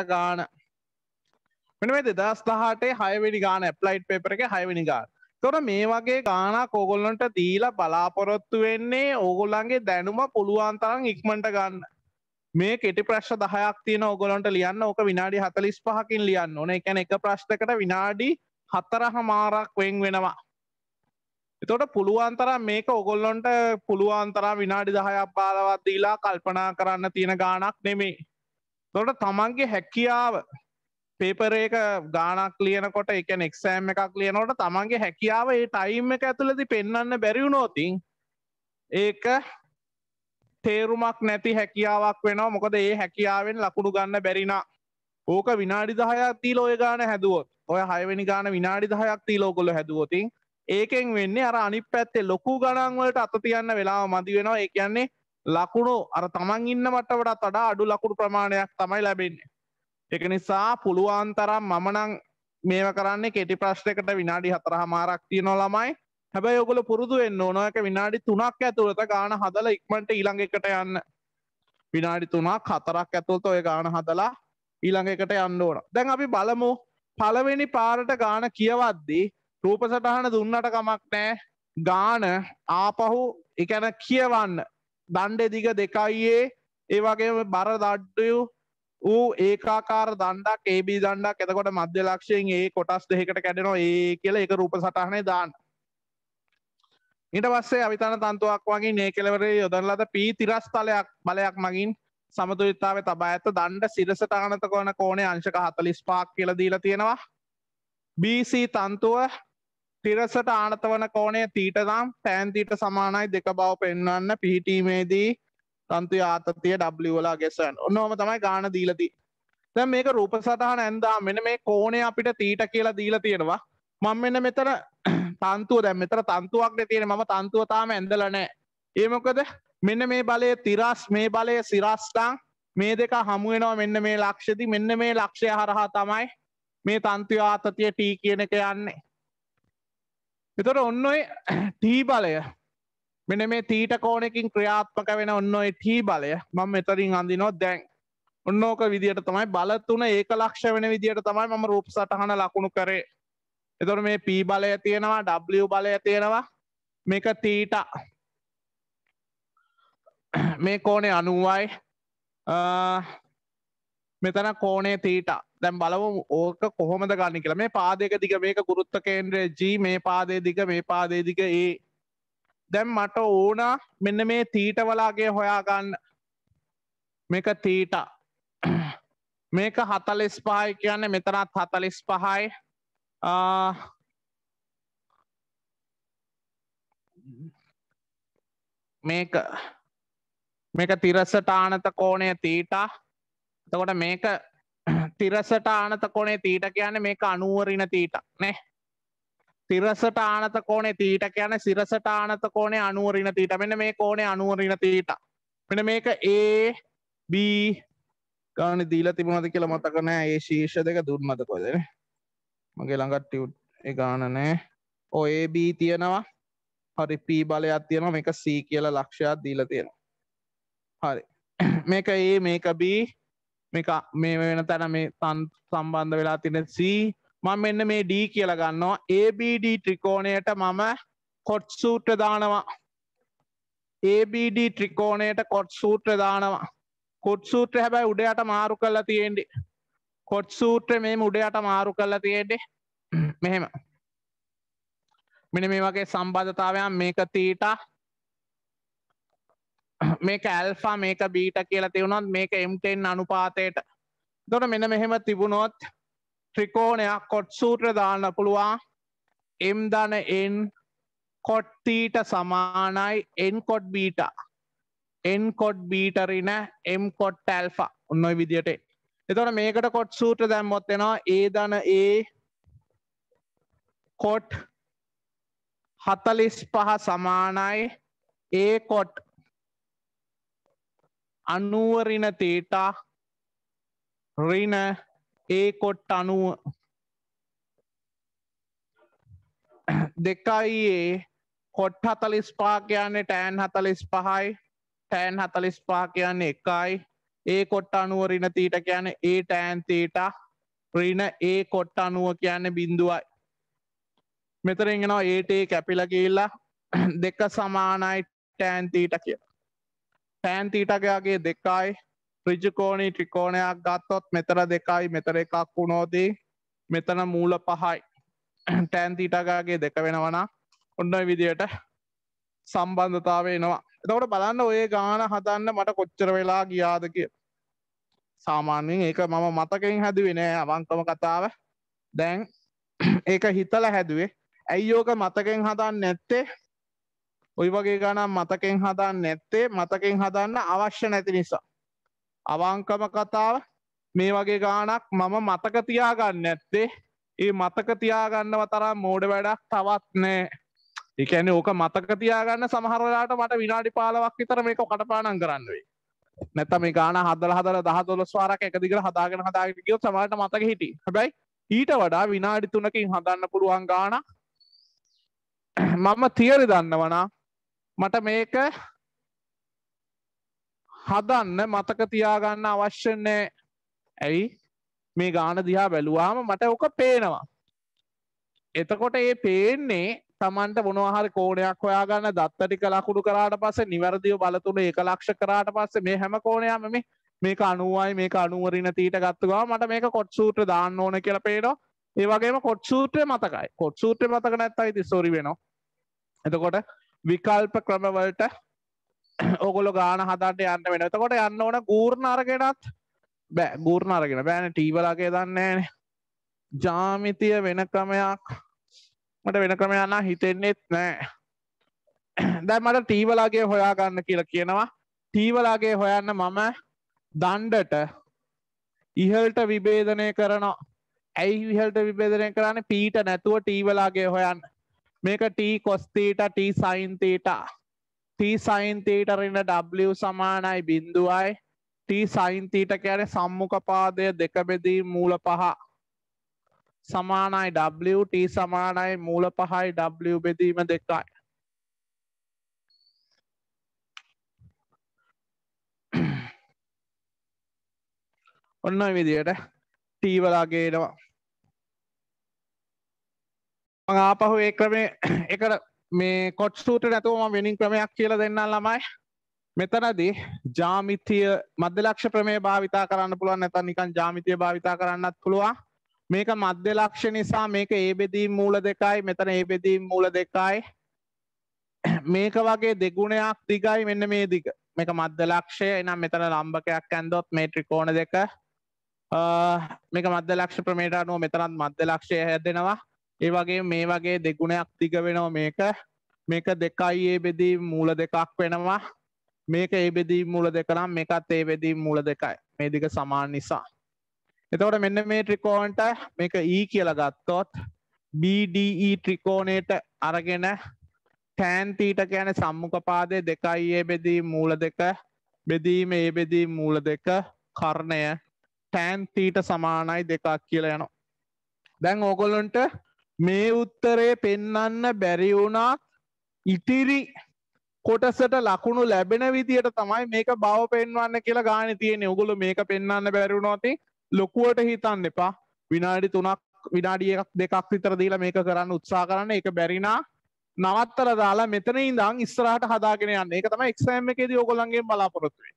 අට ගාන මෙන මේ දෙදස් දහටේ හයවිනි ගාන ප්ලයිට් පෙපර එක හයවිනි ගාන තොර මේ වගේ ගානක් ඕගොල්ලොන්ට දීලා බලාපොරොත්තු වෙන්නේ ඕගොල්ලන්ගේ දැනුම පුළුවන් තරම් ඉක්මට ගන්න මේ කෙටි ප්‍රශ් දහයක් තියෙන ඔගොලොන්ට ලියන්න ඕක විනාඩි හතලිස් පහකින් ලියන්න ඕන එකැන එක ප්‍රශ්ටකට විනාඩි හතරහ මාරක් වෙන් වෙනවා එතොට පුළුවන්තරම් මේක ඔගොල්ලොන්ට පුළුවන්තරම් විනාඩි දහයක් බාලවත් දීලා කල්පනා කරන්න තියෙන ගානක් නෙමේ තොට තමන්ගේ හැකියාව පේපර එක ගානක් ලියනකොට එක නෙක්සෑම් එකක් ලියනොට තමන්ගේ හැකියාව ඒ ටයිම් එක ඇතුළති පෙන්න්න බැරිවුණෝතින් ඒක තේරුමක් නැති හැකියාවක් වෙනවා මොකද ඒ හැකියාවෙන් ලකුණු ගන්න බැරිනා ඕක විනාඩි දහයක් ති ලෝය ගාන හැදුවොත් ඔය හයවැනි ගාන විනාඩි දහයක් ති ලෝකොල හැදුවොතින් ඒකෙන් වෙන්නේ අර අනි පැත්තේ ලොකු ගණන්වලට අත තියන්න වෙලා මදි වෙනවා ඒ කියන්නේ ලකුණු අර තමන් ඉන්න මටවටත් වඩා අඩු ලකුණු ප්‍රමාණයක් තමයි ලැබෙන්නේ. එක නිසා පුළුවන් තරම් මමනං මේව කරන්නේ කෙටි ප්‍රශ්නකට විනාඩි හතරහ මාරක් තියනො ළමයි හැබැයි ඔගොල පුරුදු වෙන්න ඕනක විනාඩි තුනක් ඇතුළත ගාන හදල ඉක්මට ඊළඟ එකට යන්න විනාඩි තුනක් හතරක් ඇතුළත ඔය ගාන හදලා ඊළඟ එකට යන්න ඕන දැන් අපි බලමු පළවෙනි පාරට ගාන කියවද්දී රූප සටහන දුන්නට කමක් නෑ ගාන ආපහු එකැන කියවන්න දණ්ඩ දිග දෙකයියේ ඒ වගේ බර දඩ්ඩයු ඌ ඒකාකාර දණ්ඩක් ඒබී දණ්ඩක් එතකොට මධ්‍ය ලක්ෂයෙන් ඒ කොටස් දෙකට කැඩෙනවා ඒ කියල එක රූප සටහනේ දාන්න ඊට පස්සේ අවිතන තන්තුවක් වගේ නේ කෙලවරේ යොදරලද පී තිරස් තලයක් බලයක් මගින් සමතුරිතාව තබා ඇත දණ්ඩ සිරසට අනත කොන කෝනේ අංශක හතලිස් පාක් කියල දීලා තියෙනවා BC තන්තුව තිරසට ආනතවන කෝණය තීටදම් තෑන් තීට සමානයි දෙක බව පෙන්වන්න පිහිටීමේදී තන්තු ආතතිය ඩබ්ලිවලා ගෙසන් ඔන්නහොම තමයි ගාන දීලති දැ මේක රූප සටහන ඇන්දා මෙන මේ කෝනය අපිට තීට කියලා දීල තියෙනවා මං මෙන්න මෙතර තන්තුව දැ මෙතර තන්තුවක්න තියෙන ම තන්තුවතාම ඇඳලනෑ ඒමොකද මෙන්න මේ බලය තිරස් මේ බලය සිරස්ටං මේ දෙක හමුවෙනවා මෙන්න මේ ලක්ෂදි මෙන්න මේ ලක්ෂය හරහා තමයි මේ තන්තුව ආතතිය ටී කියන එක යන්නේ එතොට ඔන්න ඔයි ටී බලය මෙන මේ තීට කෝනෙකින් ක්‍රියාත්මක වෙන ඔන්න ඔයි ටී බලය මම මෙතරින් අඳිනෝ දැන් ඔන්නෝක විදිට තමයි බලත්තුන ඒක ලක්ෂ වෙන විදිට තමයි මම රූප සටහන ලකුණු කරේ එතොට මේ පී බලය තියෙනවා ඩ බලය තියෙනවා මේක තීට මේ කෝනේ අනුවයි මෙතන කෝනේ තීටා දැම් බලව ඕක කොහොමද ගන්න කියලා මේ පාදක දිග මේක ගුරුත්ත කේන්ද්‍රය ජී මේ පාදේ දිග මේ පාදේ දිග ඒ දැම් මට ඕන මෙන්න මේ තීට වලාගේ හොයාගන්න මේක තීට මේක හතලෙස් පහයි කියන්න මෙතනත් හතලෙස් පහයි මේක මේක තිරසටානත කෝණය තීටා එතකොට මේක තිරසට ආනත කොනේ තීට කියන මේක අනුවරින තීටක් නෑ තිරසට ආනත කෝනේ තීට කියන සිරසට ආනත කෝනේ අනුවරින තීට මෙන්න මේ කෝනේ අනුවරින තීට මෙන මේක ඒ බී ගාන දීලා තිබුණද කියලා මතක නෑ ඒ ශීර්ෂ දෙක දුන්නද කොහෙද මගේ ළඟට ඒ ගාන නෑ ඔය ඒ බී තියෙනවා හරි P බලයක් තියෙනවා මේක C කියලා ලක්ෂයක් දීලා තියෙනවා හරි මේක A මේක B මේක මේ වෙන තැන මේ තන් සම්බන්ධ වෙලා තින සී මං මෙන්න මේ ඩී කියල ගන්නවා ABD ත්‍රිකෝණයට මම කොට් සූට්‍ර දානවා ABD ත්‍රිකෝණයට කොට් සූට්‍ර දානවා කොට් සූත්‍ර හැබැයි උඩයට මාරු කරලා තියෙන්ඩි කොට් සූත්‍ර මේ උඩයට මාරු කරලා තියෙන්ඩි මෙහෙම මෙන මේ වගේ සම්බධතාවයන් මේක තීටා මේක ඇල්ෆා මේක බීට කියලා තිවුණොත් මේක එම්ටෙන් අනුපාතයට දොට මෙන මෙහෙම තිබුණොත් ත්‍රිකෝණයක් කොට් සූත්‍ර දාන්න පුළුවන් එම් දන එන් කොට්තීට සමානයි එන් කොට් බීට එන් කොට් බීටරින එම් කොට් ඇල්ෆා උන්නයි විදියට එතොට මේකට කොට් සූත්‍ර දැම්මොත්වෙනවා ඒ දන ඒ කොට් හතලිස් පහ සමානයි ඒ කොට් අනුවරින තේටා රින ඒ කොට් අනුව දෙකයි ඒ කොට් හතලිස් පා කියන්නේ ටෑන් හතලිස් පහයි ටෑන් හතලිස් පා කියන්නේ එකයි ඒ කොට් අනුව රින තීට කියන ඒ ටෑන් තීට රින ඒ කොට් අනුව කියන්නේ බිඳුවයි මෙතර ඉගෙනවා ඒටේ කැපිල කියලා දෙක සමානයි ටෑන් තීට කිය ටෑන් තීටකයාගේ දෙකයි ්‍රජකෝණී ට්‍රිකෝණයක් ගත්තොත් මෙතර දෙකයි මෙතර එකක් වුණෝදී මෙතන මූල පහයි ටෑන් තීටකාගේ දෙක වෙනවන ඔන්න විදියට සම්බන්ධතාව එනවා එතකට බලන්න ඔය ගාන හදන්න මට කොච්චර වෙලා ගියාදක සාමාන්‍යෙන් ඒක මම මතකින් හැදුවෙනෑ අවංකම කතාව දැන් ඒක හිතල හැදුවේ ඇයියෝක මතකෙන් හදන්න නැත්තේ ඔයි වගේ ගණන් මතකෙන් හදන්න නැත්තේ මතකෙන් හදන්න අවශ්‍ය නැති නිසා. අවංකම කතාව මේ වගේ ගානක් මම මතක තියාගන්න නැත්තේ ඒ මතක තියාගන්නව තරම් මෝඩ වැඩක් තවත් නෑ. එකැන ඕක මතක තියාගන්න සමහරලාට මට විනාඩි පාලවක් විතර මේක කටපානම් කරන්න වේ. නැත මේ ගාන හදල හදල දහ දොලස් වාරක් එකදිකට හදාගෙන හදාගෙන ගියොත් සමහරට මතක හිටි හැබැයි ඊට වඩා විනාඩි තුනකින් හදන්න පුළුවන් ගාන මම තියරි දන්නවනා මට මේක හදන්න මතක තියාගන්න අවශ්‍යන්නේ ඇයි මේ ගාන දිහා බැලුවාම මට ඕක පේනවා. එතකොට ඒ පේන්නේ තමන්ට මොනවාහරි කෝනයක් හොයාගන්න දත්තටික ලකුණු කරාට පස්සේ නිවැරදිව බලතුන ඒක ලක්ෂ කරාට පස්සේ මේ හැම කෝනයම මේ මේක අනුවයි මේක අනුවරින තීට ගත්තුවා මට මේක කොට් සූත්‍ර දාන්න ඕන කියලා පේනවා ඒ වගේම කොට් සූත්‍රය මතකයි කොට් සූත්‍රය මතක නැත්තයි ඉතින් සොරි වෙනවා එතකොට විකල්ප ක්‍රමවලට ඔගොල ගාන හදට යන්න වෙන එතකොට යන්න ඕන ගූර්ණ අරගෙනත් බෑ ගූර්ණ අරගෙන බෑන ටීවලගේ දන්නේන ජාමිතිය වෙන ක්‍රමයක් මට වෙන ක්‍රම යන්න හිතෙන්නෙත් නෑ දැ මට ටීවලාගේ හොයාගන්න කියලා කියනවා ටීවලාගේ හොයන්න මම දණ්ඩට ඉහල්ට විබේධනය කරනවා ඇයි විහල්ට විබේධනය කරන්න පීට නැතුව ටීවලාගේ හොයන්න මේක ටී කොස්තීට ටී සයින්තීට ටී සයින්තීට රින්න ඩ සමානයි බින්දුවයි ටී සයින්තීට කැන සම්මුඛපාදය දෙකබෙදී මූල පහ සමානයි ඩ සමානයි මූල පහයි ඩ බෙදීම දෙකයි ඔන්න විදියට ටීවලාගේනවා ආපහු ඒ ක්‍රමේ එකට මේ කොට් සූට නැතුවම වෙනින් ක්‍රමයක් කියලා දෙන්න ළමයි මෙතනදී ජාමිතිය මධ්‍යලක්ෂ ප්‍රමේ භාවිතා කරන්න පුළුවන් නැතන් නිකන් ජාමිතිය භාවිතා කරන්නත් පුළුවන් මේක මධ්‍යලක්ෂ නිසා මේක ඒ බෙදීම් මූල දෙකයි මෙතන ඒ බෙදීම් මූල දෙකයි මේක වගේ දෙගුණයක් දිගයි මෙන්න මේ දිග මේක මධ්‍යලක්ෂය එනම් මෙතන ලම්බකයක් ඇන්දොත් මේ ත්‍රිකෝණ දෙක මේක මධ්‍යලක්ෂ ප්‍රමේයට අනුව මෙතනත් මධ්‍යලක්ෂය හැදෙනවා ඒ වගේ මේ වගේ දෙගුණයක් තික වෙනවා මේක මේක දෙකයි ඒ බෙදී මූල දෙකක් වෙනවා මේක ඒ බෙදී මූල දෙකනම් මේකත් ඒ බෙදී මූල දෙකයි මේ දික සමාන නිසා එතකොට මෙන්න මේ ට්‍රිකෝන්ට මේක E කියලා ගත්තොත් BDE ට්‍රිකෝණයට අරගෙන tan θ කියන්නේ සම්මුඛ පාදයේ දෙකයි ඒ බෙදී මූල දෙක බෙදීම ඒ බෙදී මූල දෙක කර්ණය tan θ සමානයි දෙකක් කියලා යනවා දැන් ඕගොල්ලන්ට මේ උත්තරේ පෙන්නන්න බැරි වුණත් ඉතිරි කොටසට ලකුණු ලැබෙන විදියට තමයි මේක බව පෙන්වන්න කියලා ගාන තියෙන උගුල මේක පෙන්න්න බැරිුණොති ලොකුවට හිතන්න එපා විනාඩි තුනක් විනාඩිය එකක් දෙකක් විතර දීලා මේක කරන්න උත්සා කරන්න එක බැරිනා නවත්තර දාලා මෙතන ඉඳං ඉස්සරහට හදාගෙන යන්න එක තම එක්ෂෑම් එකේදී ඕගොල්ලන්ගේ බලාපොරොත්තුවේ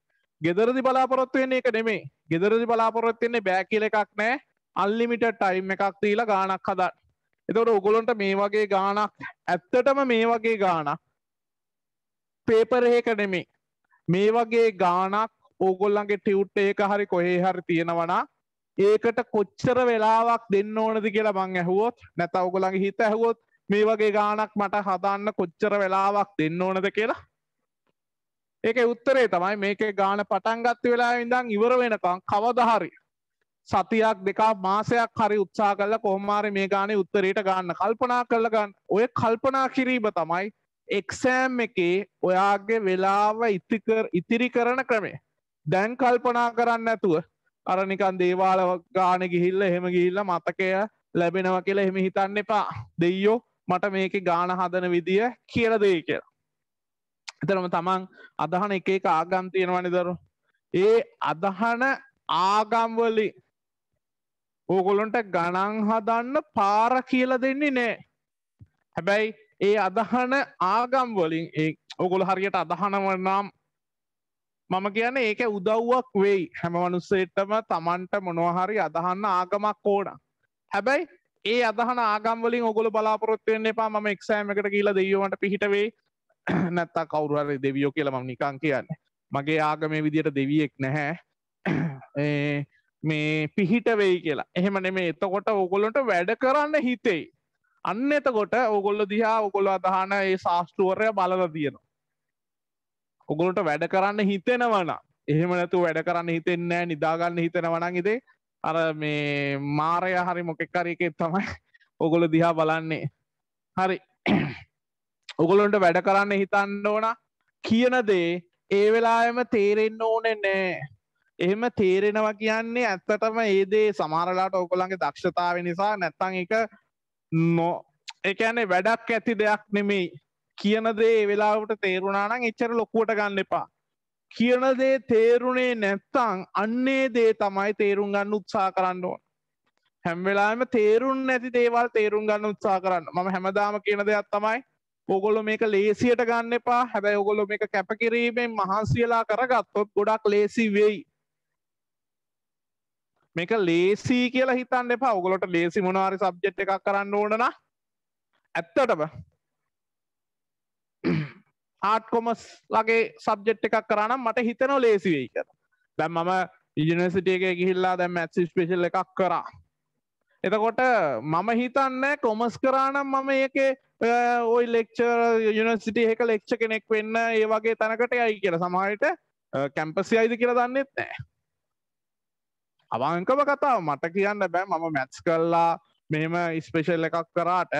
ගෙදරදි බලාපොරොත්තුවෙන්නේ එක නෙමේ ගෙදරදි බලාපොරොත්තුවෙන්නේ බෑ කියල එකක් නෑ අල්ලිමිට ටයිම් එකක් දීලා ගානක් හදන්න එතකොට ඔගොලොන්ට මේ වගේ ගානක් ඇත්තටම මේ වගේ ගානක් පේපර එක නෙමේ මේ වගේ ගානක් ඕගොල්ලන්ගේ ටියුට් ඒක හරි කොහේ හරි තියෙනවනා ඒකට කොච්චර වෙලාවක් දෙන්න ඕනද කියලා මං ඇහුවොත් නැත ඔගොලන්ගේ හිත ඇහුවොත් මේ වගේ ගානක් මට හදන්න කොච්චර වෙලාවක් දෙන්න ඕනද කියලා ඒක උත්තරේ තමයි මේක ගාන පටන්ගත්ති වෙලා ඉඳං ඉවර වෙනකං කවදහරි සතියක් දෙකා මාසයක් හරි උත්සා කල්ල කොහමාරි මේ ගානේ උත්තරයට ගන්න කල්පනා කරල ගන්න ඔය කල්පනා කිරීම තමයි එක්සෑම් එකේ ඔයාගේ වෙලාව ඉතිකර ඉතිරි කරන ක්‍රමේ දැන් කල්පනා කරන්න ඇතුව අරනිකන් දේවාල ගාන ගිහිල්ල එහෙම ගිහිල්ල මතකය ලැබෙනව කියලා එහෙම හිතන්න එපා දෙයෝ මට මේක ගාන හදන විදිය කියල දෙය කියලා. එතරම තමන් අදහන එක එක ආගම් තියෙනවනි දරු. ඒ අදහන ආගම්වලි ඕගොලොන්ට ගණන් හදන්න පාර කියල දෙන්නේ නෑ හැබැයි ඒ අදහන ආගම් වලින් ඔගොල හරියට අදහනවනම් මම කියන ඒක උදව්වක් වෙයි හැමවනුස්සේටම තමන්ට මොනොහරි අදහන්න ආගමක් ඕන හැබැයි ඒ අදහන ආගම්වලින් ඔගොල බලාපොරොත්වයෙන් එපා ම එක්ෂෑම එකට කියලා දෙවීමට පිහිටවේ නැත්තා කවුරුහරි දෙවියෝ කියලම නිකං කියන්න මගේ ආගමේ විදියට දෙවියෙක් නැහැ මේ පිහිට වෙයි කියලා එහෙම නෙමේ එතකොට ඕගොල්ලොන්ට වැඩ කරන්න හිතෙයි අන්න එතකොට ඕගොල්ල දිහා ඔකොල්ල අදහන ඒ ශාස්ටුවරය බලල තියෙනවා ඔගොලට වැඩ කරන්න හිතෙනවන එහෙම නැතු වැඩ කරන්න හිතෙන්නෑ නිදාගන්න හිතෙනවනං ඉදේ අර මේ මාරය හරි මොකෙක්කරයක තමයි ඔගොල දිහා බලන්නේ හරි ඔගොලොන්ට වැඩ කරන්න හිතන්න ඕන කියන දේ ඒ වෙලාම තේරෙන්න ඕනෙ නෑ එහෙම තේරෙනවා කියන්නේ ඇත්තටම ඒදේ සමාරලාට ඕකොළන්ගේ දක්ෂතාව නිසා නැත්තං එක නෝ එකනේ වැඩක් ඇති දෙයක් නෙමෙයි කියන දේ වෙලාවට තේරුණානං එච්චර ලොකුවට ගන්න එපා කියන දේ තේරුණේ නැත්තං අන්නේ දේ තමයි තේරුම් ගන්න උත්සා කරන්න ඕන හැම්වෙලාම තේරුන් නැති දේවල් තේරුම් ගන්න උත්සා කරන්න මම හැමදාම කියන දෙයක් තමයි ඔගොලො මේක ලේසියට ගන්න එපා හැබැයි ඔගොලො මේක කැපකිරීමෙන් මහන්සියලා කරගත්තොත් ගොඩක් ලේසි වෙයි මේක ලේසි කියලා හිතන්න එපා ඔගලොට ලේසි මොනවාරි සබ්ජෙට් එකක් කරන්න ඕනන ඇත්තටම ආට් කොමස් ලගේ සබ්ජෙට් එකක් කරනම් මට හිතන ලේසි වෙයි කර දැම් මම ඉජනසිටිය එක ගිහිල්ලා දැම් ඇත්සි ස්පේශල් එකක් කරා එතකොට මම හිතන්න කොමස් කරානම් මම ඒක ඔයි ලෙක්චර් යුනිසිටි එක ලෙක්ෂ කෙනෙක් වෙන්න ඒ වගේ තැනකට යයි කියර සමහයට කැම්පසි අයිද කියලා දන්නෙත් නෑ අවංකම කතාව මට කියන්න බෑ මම මැත්ස් කල්ලා මෙම ඉස්පේෂල් එකක් කරාට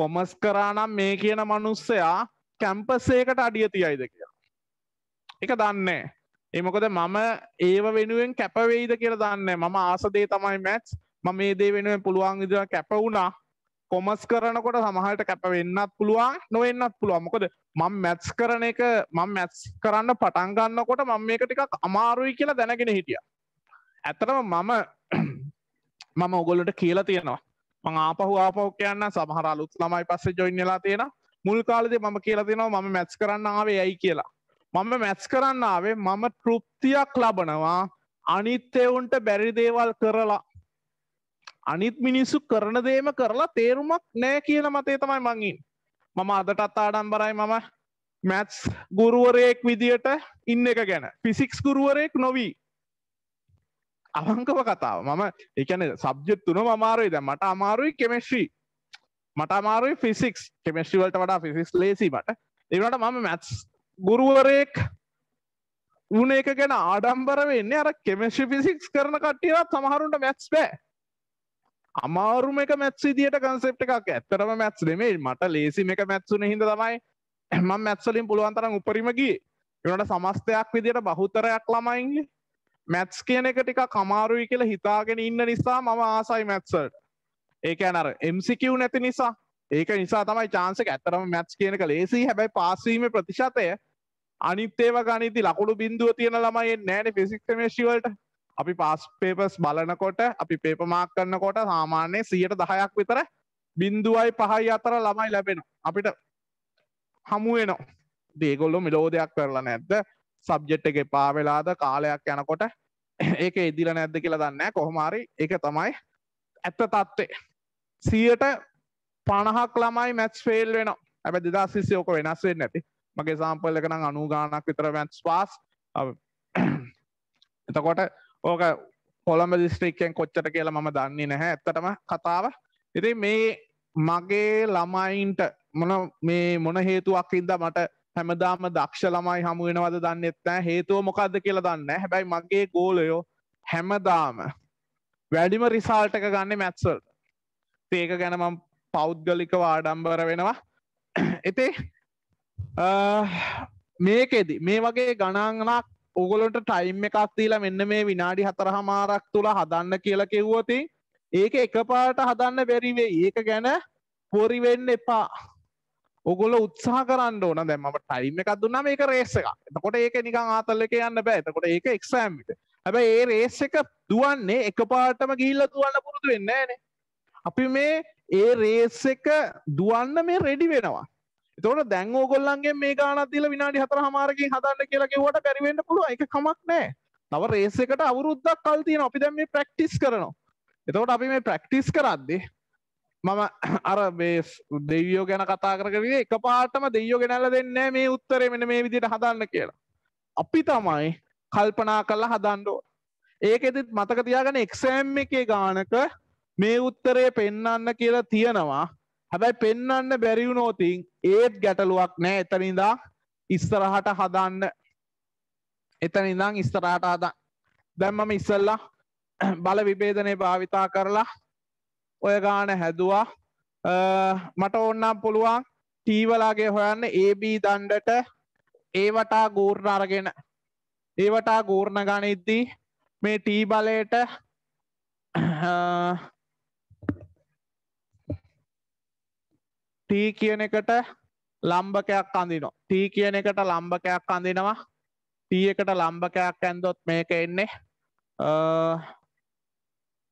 කොමස් කරානම් මේ කියන මනුස්සයා කැම්පස්සේකට අඩිය තියයිද කියලා. එක දන්නේ. ඒමකොද මම ඒව වෙනුවෙන් කැපවෙයිද කියලා දන්නේ මම ආසදේ තමයි මැත්ස් ම මේ දේ වෙනුවෙන් පුළුවන් ඉදිර කැපවුණා කොමස් කරනකොට සමහට කැපවෙන්නත් පුළුවන් නොවෙන්නත් පුළුවන් මොකද මං මැත්ස් කරන එක මං මැත්ස් කරන්න පටන්ගන්නකොට මං මේක ටිකක් අමාරුයි කියලා දැනගෙන හිටියා ඇතනම මම මම ඔගොලට කියලා තියෙනවා මං ආපහු ආපහු කියන්න සමහර අලුත් ළමයි පස්සේ ජොයින් වෙලා තියෙන මුල් කාලෙදී මම කියලා තියෙනවා මම මැච් කරන්න ආවේ ඇයි කියලා මම මැච් කරන්න ආවේ මම තෘප්තියක් ලබනවා අනිත් එවුන්ට බැරි දේවල් කරලා අනිත් මිනිස්සු කරන දේම කරලා තේරුමක් නෑ කියන මතේ තමයි මංගින් මම අදටත් ආඩම්බරයි මම මැත්ස් ගුරුවරයෙක් විදියට ඉන්න එක ගැන ෆිසික්ස් ගුරුවරයෙක් නොවී අවංකව කතාව මම එකන සබ්ජෙත් තුනම අමාරුයි දැ මට අමාරුයි කෙමෙශ්‍රී මට අමාරුයි ෆිසික්ස් කෙමෙශ්‍රීවලට වඩා ෆිසිස් ලේසිීමට ඒවට මම මැත්ස් ගුරුවරයෙක් උන එක ගැන ආඩම්බර වෙන්නේ අර කෙමෙශ්‍රි ෆිසික්ස් කරන කටියත් සමහරුන්ට මැත්ස් බෑ අමාරුම එක මැත්ස් විදිට කන්සෙප් එකක් ඇත්තරම මැත්ස් නෙමේ මට ලේසිම එක මැත්සුන හිද තමයි එම මැත්සලින් පුළුවන්තරම් උපරිමගේ එනට සමස්තයක් විදියට බහුතරයක් ළමයින්ගේ මැත්ස් කියන එක ටික කමාරුයි කියලා හිතාගෙන ඉන්න නිසා මම ආසයි මැත්සට ඒක ඇනර MCකව් නැති නිසා ඒක නිසා තමයි චාන්සක ඇතරම මැත්ස් කියනක ලේසි හැබැයි පාසීම ප්‍රතිශතය අනිත්තේව ගනිති ලකුණු බින්දුව තියෙන ළමයි නෑන ෆිසික් කමේශිවලට අපි පාස් පේපස් බලනකොට අපි පේපමාක් කරන්නකොට සාමාන්‍යය සියට දහයක් විතර බින්දුවයි පහයි අතර ළමයි ලැබෙන අපිට හමුවනෝ දේගොල්ලො මිලෝදයක් කරලා නැද්ද සබ්ජෙට් එක එපා වෙලාද කාලයක් යනකොට ඒක ඉදිල නැද්ද කියලා දන්න කොහොමරි එක තමයි ඇත්ත තත්ත්වේ සියට පණහක් ළමයි මැච් ෆෙල් වෙන ඇබ දෙදා සිසියෝක වෙනස් වෙන්න ඇති මගේ සාම්පල් එකන අනු ගානක් විතර මැච් පාස් එතකොට ඕක කොළඹ දිස්ත්‍රික්කයෙන් කොච්චට කියලා මම දන්නේ නැහැ ඇත්තටම කතාව ඉති මේ මගේ ළමයින්ට මොන මේ මොන හේතුවක් ඉද මට හැමදාම දක්ෂ ළමයි හමුවෙනවද දන්න එත්නෑ හේතුව මොකක්ද කියලා දන්න හැබැයි මගේ ගෝලයෝ හැමදාම වැඩිම රිසාල්ට එක ගන්න මැත්සල්ට ඒක ගැනම පෞද්ගලිකව ආඩම්බර වෙනවා එතේ මේකෙදි මේ වගේ ගණන්ගනක් ඔගොලොන්ට ටයිම් එකක් දීලා මෙන්න මේ විනාඩි හතරහ මාරක් තුළ හදන්න කියලා කිව්වති ඒක එකපාට හදන්න බැරිවේ ඒක ගැන පොරිවෙන්න එපා ඔගොල උත්සාහ කරන්න ඕන දැම ටයිම් එකක් දුන්න මේක රේස එක එතකොට ඒක නිකං ආතල්ල එක යන්න බෑ එතකොට ඒක එක්සෑම්මිට හැබ ඒ රේස් එක දුවන්නේ එක පාටම ගිල්ල දුවන්න පුරුදු වෙන්න නේ අපි මේ ඒ රේස් එක දුවන්න මේ රෙඩි වෙනවා එතවට දැන් ඕගොල්ලන්ගේ මේ ගානත්දිල විනාඩි හතර හමාරකින් හදන්න කියලා කිවට පැරිවෙන්න පුළුව එක කමක් නෑ තව රේසකට අවුරුද්දක් කල්තියන අපි දැම් මේ ප්‍රක්ටිස් කරනවා එතවට අපි මේ ප්‍රක්ටිස් කරද්දේ මම අර බේස් දෙවියෝ ගැන කතා කරකරේ එක පාටම දෙයෝ ගෙනැල දෙන්න මේ උත්තරේ මෙන මේ විදිට හදන්න කියලා. අපි තමයි කල්පනා කල්ලා හදන්ඩෝ. ඒක එතිත් මතක තියාගෙන එක්සෑම් එකේ ගානක මේ උත්තරේ පෙන්නන්න කියලා තියෙනවා හැබැයි පෙන්නන්න බැරිවුණෝතින් ඒත් ගැටලුවක් නෑ එතනිදා ඉස්සරහට හදන්න එතනිදං ඉස්තරහට හදන්න දැම්මම ඉස්සල්ලා බල විබේධනය භාවිතා කරලා ඔය ගාන හැදවා මට ඔන්නම් පුළුවන් ටීවලාගේ හොයන්න ඒබ දණ්ඩට ඒවටා ගූර්ණ අරගෙන ඒවටා ගූර්ණ ගණ ඉද්දී මේ ටී බලයට ටී කියන එකට ලම්බකයක් අඳිනවා ටී කියන එකට ලම්බකයක් අඳිනවා ටී එකට ලම්බකයක් ඇන්දොත් මේක එන්නේ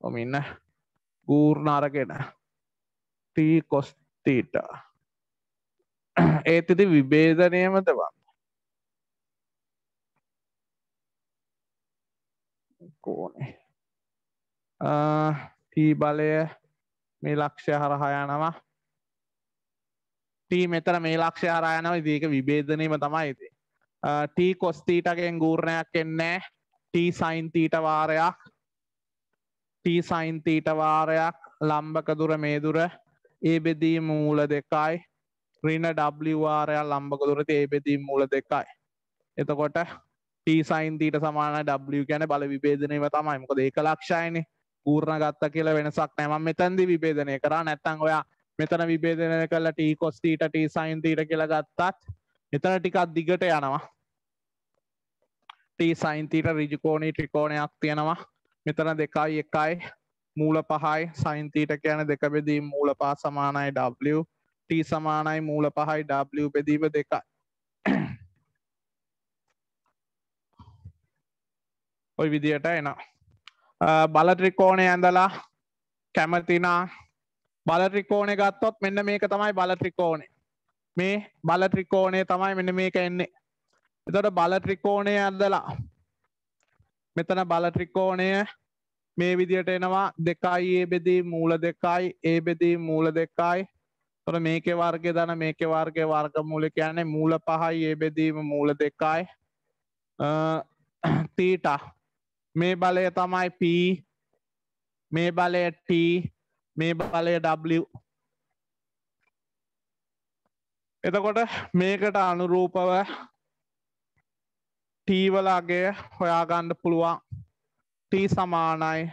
ඔමින්න ගූර්ණ අරගෙන තී කොස්තීට ඒත් ඉති විබේධනයම තවන් කෝනේ තී බලය මේ ලක්ෂය හරහායනවා ටී මෙතර මේ ලක්ෂය හරායනව දීක විබේධනීම තමයි ඇති ටී කොස්තීටගෙන් ගූර්ණයක් එන්නේ ටී සයින්තීට වාරයක් ටීසයින්තීට වාරයක් ලම්බක දුර මේ දුර ඒ බෙදී මූල දෙකයි රින ඩ්වාරයක් ලම්බක දුරට ඒ බෙදී මූල දෙකයි එතකොට ටීසයින්තීට සමාන ඩ ගැන බල විපේදනව තමයි මොක ඒක ලක්ෂයන ඌර්ණ ගත්ත කියල වෙනසක් නෑම මෙතැන්දි විපේදනය කර නැත්තං ඔයා මෙතන විපේදනය කල ටීකොස්ටීට ටීසයින්තීට කියලා ගත්තත් එතන ටිකක් දිගට යනවා ටීසයින්තීට රිජිකෝණී ට්‍රිකෝණයක් තියෙනවා මෙතන දෙකයි එකයි මූල පහයි සයින්තීට කියන දෙක බෙදීම් මූල පහ සමානයි W T සමානයි මූල පහයි W බෙදීම දෙකයි ඔය විදියට එනවා බලත්‍රිකෝණය ඇඳලා කැමතිනා බලත්‍රිකෝණය ගත්තොත් මෙන්න මේක තමයි බලත්‍රිකෝණය මේ බලත්‍රිකෝණය තමයි මෙන්න මේක එන්නේ එතොට බලත්‍රිකෝණය ඇදලා මෙතන බලත්‍රිකෝණය මේ විදියට එනවා දෙකයි ඒ බෙදී මූල දෙකයි ඒ බෙදී මූල දෙකයි තොර මේකෙ වර්ගය දන මේකෙ වර්ගය වර්ග මූල කියන්නේ මූල පහයි ඒ බෙදීම මූල දෙකයි තීට මේ බලය තමයි P මේ බලය T මේ බලය W එතකොට මේකට අනුරූපව ටීවලගේ හොයාගණ්ඩ පුළුවන් ටී සමානයි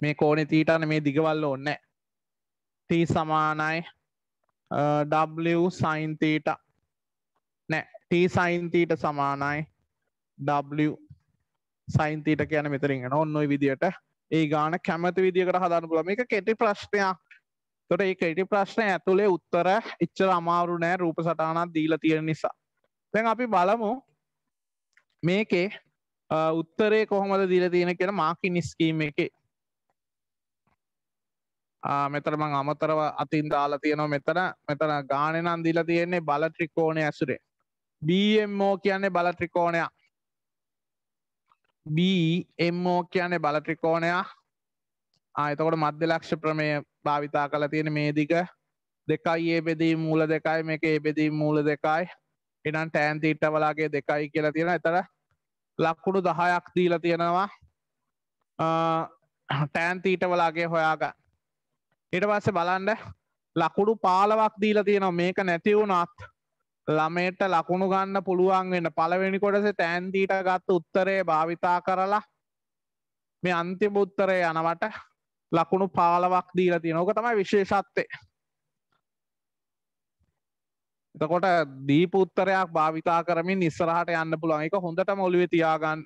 මේ කෝනෙ තීටන මේ දිගවල්ල ඔන්න ටී සමානයි ඩ සයින්තීට නෑ ටී සයින්තීට සමානයි ඩ සයින්තීට කියන මෙතරින්ගෙන ඔන්නොයි විදියට ඒ ගාන කැමති විදිකට හදන්න පුල මේ කෙටි ප්‍රශ්නයක් තොට ඒ ඉටි ප්‍රශ්නය ඇතුළේ උත්තර ඉච්චර අමාරු නෑ රූප සටහනක් දීල තියෙන නිසා තැන් අපි බලමු මේකේ උත්තරේ කොහොමද දීල තියෙන කියෙන මාකි නිස්කීම එක මෙතර මං අමතරව අතින් දාලා තියෙනවා මෙතන මෙතන ගානනන් දිලා තියෙන්නේ බල ත්‍රිකෝණය ඇසුරේ BMෝ කියන්නේ බල ත්‍රිකෝණයක් BMෝ කියන්නේ බල ත්‍රිකෝණයක් ආ එතකොට මධ්‍යලක්ෂ ප්‍රමේය භාවිතා කළ තියෙන මේ දිග දෙකයි ඒ බෙදීම් මූල දෙකයි මේක ඒ බෙදීම් මූල දෙකයි එනම් ටෑන් තීට්ට වලාගේ දෙකයි කියලා තියෙන එතර ලක්කුණු දහයක් දීලා තියෙනවා ටෑන් තීට වලාගේ හොයාග ඊට පස්සේ බලන්ඩ ලකුඩු පාලවක් දීලා තියෙනවා මේක නැතිවුණත් ළමයට ලකුණු ගන්න පුළුවන් වෙන පළවෙනි කොටස තෑන්දීට ගත්ත උත්තරේ භාවිතා කරලා මේ අන්තිම උත්තරේ යනවට ලකුණු පාලවක් දීලා තියෙන ඕක තමයි විශේෂත්වය එතකොට දීප උත්තරයක් භාවිතා කරමින් ඉස්සරහට යන්න පුළුවන් එක හොඳට මොලිවේ තියාගන්න